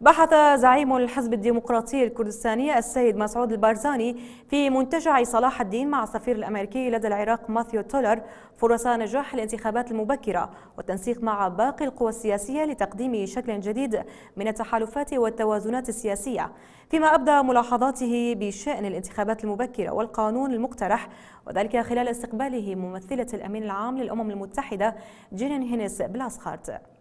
بحث زعيم الحزب الديمقراطي الكردستاني السيد مسعود البارزاني في منتجع صلاح الدين مع السفير الأمريكي لدى العراق ماثيو تولر فرص نجاح الانتخابات المبكرة والتنسيق مع باقي القوى السياسية لتقديم شكل جديد من التحالفات والتوازنات السياسية فيما أبدى ملاحظاته بشأن الانتخابات المبكرة والقانون المقترح وذلك خلال استقباله ممثلة الأمين العام للأمم المتحدة جينين هينيس بلاسخارت